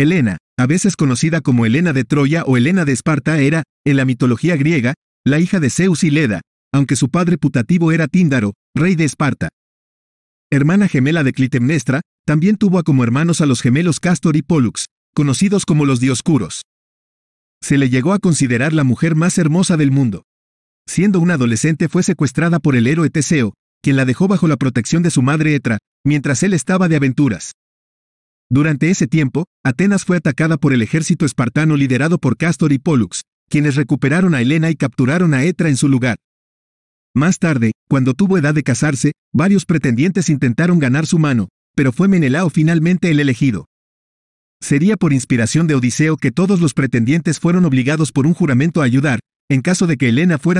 Helena, a veces conocida como Helena de Troya o Helena de Esparta, era, en la mitología griega, la hija de Zeus y Leda, aunque su padre putativo era Tíndaro, rey de Esparta. Hermana gemela de Clitemnestra, también tuvo como hermanos a los gemelos Castor y Pollux, conocidos como los Dioscuros. Se le llegó a considerar la mujer más hermosa del mundo. Siendo una adolescente fue secuestrada por el héroe Teseo, quien la dejó bajo la protección de su madre Etra, mientras él estaba de aventuras. Durante ese tiempo, Atenas fue atacada por el ejército espartano liderado por Castor y Pollux, quienes recuperaron a Helena y capturaron a Etra en su lugar. Más tarde, cuando tuvo edad de casarse, varios pretendientes intentaron ganar su mano, pero fue Menelao finalmente el elegido. Sería por inspiración de Odiseo que todos los pretendientes fueron obligados por un juramento a ayudar, en caso de que Helena fuera